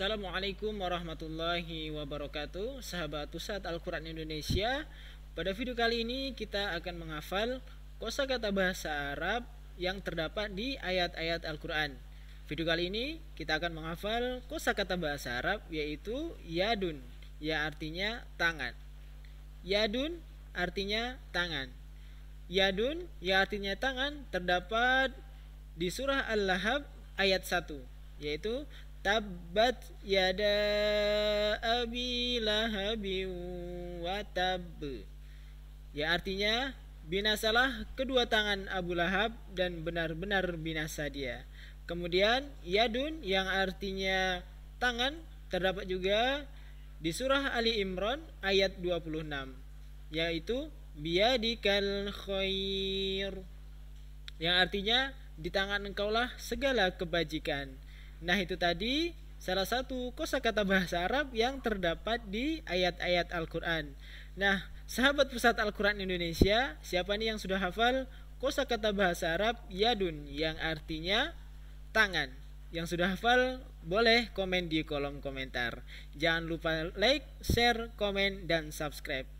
Assalamualaikum warahmatullahi wabarakatuh Sahabat Pusat Al-Quran Indonesia Pada video kali ini kita akan menghafal kosa kata bahasa Arab yang terdapat di ayat-ayat Al-Quran Video kali ini kita akan menghafal kosa kata bahasa Arab yaitu Yadun Ya artinya tangan Yadun artinya tangan Yadun ya artinya tangan terdapat di surah Al-Lahab ayat 1 yaitu Tabbat yada abi lahabin wa Ya artinya binasalah kedua tangan Abu Lahab dan benar-benar binasa dia. Kemudian yadun yang artinya tangan terdapat juga di surah Ali Imran ayat 26 yaitu biadikal khair yang artinya di tangan engkaulah segala kebajikan. Nah, itu tadi salah satu kosakata bahasa Arab yang terdapat di ayat-ayat Al-Qur'an. Nah, sahabat Pusat Al-Qur'an Indonesia, siapa nih yang sudah hafal kosakata bahasa Arab yadun yang artinya tangan? Yang sudah hafal boleh komen di kolom komentar. Jangan lupa like, share, komen dan subscribe.